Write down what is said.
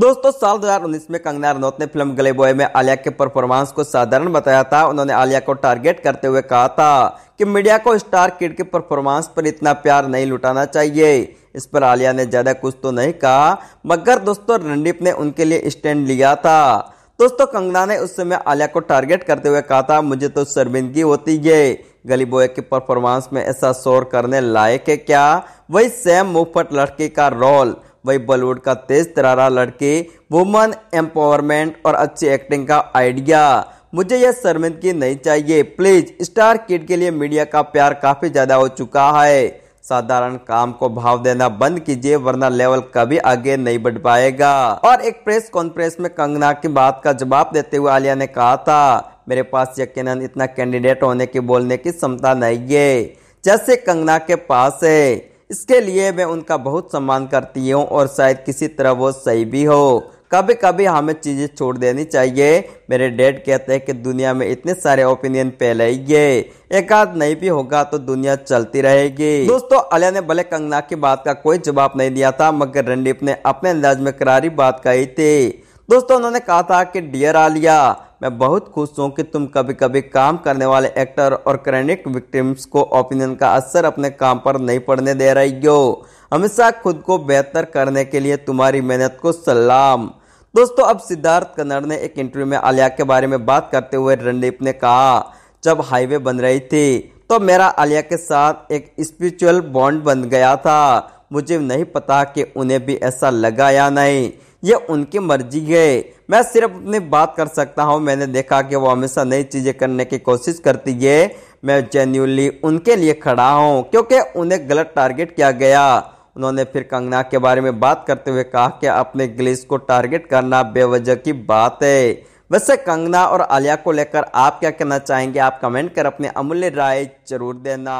दोस्तों साल 2019 में कंगना रनौत ने फिल्म गले बॉय में आलिया के परफॉर्मेंस को साधारण बताया था उन्होंने आलिया को टारगेट करते हुए कहा था कि मीडिया को स्टार किड के परफॉर्मेंस पर इतना प्यार नहीं लुटाना चाहिए इस पर आलिया ने ज़्यादा कुछ तो नहीं कहा मगर दोस्तों रणदीप ने उनके लिए स्टैंड लिया था दोस्तों कंगना ने उस समय आलिया को टारगेट करते हुए कहा था मुझे तो शर्मिंदगी होती है गली बॉय के परफॉर्मेंस में ऐसा शोर करने लायक है क्या वही सेम मुफ्फट लड़की का रोल वही बॉलीवुड का तेज तरारा लड़के वुमन एम्पावरमेंट और अच्छी एक्टिंग का आइडिया मुझे यह शर्मिंदगी नहीं चाहिए प्लीज स्टार किड के लिए मीडिया का प्यार काफी ज्यादा हो चुका है साधारण काम को भाव देना बंद कीजिए वरना लेवल कभी आगे नहीं बढ़ पाएगा और एक प्रेस कॉन्फ्रेंस में कंगना की बात का जवाब देते हुए आलिया ने कहा था मेरे पास यकीन इतना कैंडिडेट होने की बोलने की क्षमता नहीं है जैसे कंगना के पास है इसके लिए मैं उनका बहुत सम्मान करती हूँ और शायद किसी तरह वो सही भी हो कभी कभी हमें चीज़ें छोड़ देनी चाहिए मेरे डैड कहते हैं कि दुनिया में इतने सारे ओपिनियन फैलाइए एक आध नहीं भी होगा तो दुनिया चलती रहेगी दोस्तों अलिया ने भले कंगना की बात का कोई जवाब नहीं दिया था मगर रणदीप ने अपने अंदाज में करारी बात कही थी दोस्तों उन्होंने कहा था कि डियर आलिया मैं बहुत खुश हूँ कि तुम कभी कभी काम करने वाले एक्टर और क्रैनिक विक्टिम्स को ओपिनियन का असर अपने काम पर नहीं पड़ने दे रही हो हमेशा खुद को बेहतर करने के लिए तुम्हारी मेहनत को सलाम दोस्तों अब सिद्धार्थ कन्नड़ ने एक इंटरव्यू में आलिया के बारे में बात करते हुए रणदीप ने कहा जब हाईवे बन रही थी तो मेरा आलिया के साथ एक स्पिरिचुअल बॉन्ड बन गया था मुझे नहीं पता कि उन्हें भी ऐसा लगा या नहीं ये उनकी मर्जी है मैं सिर्फ अपनी बात कर सकता हूँ मैंने देखा कि वो हमेशा नई चीज़ें करने की कोशिश करती है मैं जेन्यूनली उनके लिए खड़ा हूँ क्योंकि उन्हें गलत टारगेट किया गया उन्होंने फिर कंगना के बारे में बात करते हुए कहा कि अपने ग्लिस को टारगेट करना बेवजह की बात है वैसे कंगना और आलिया को लेकर आप क्या कहना चाहेंगे आप कमेंट कर अपने अमूल्य राय जरूर देना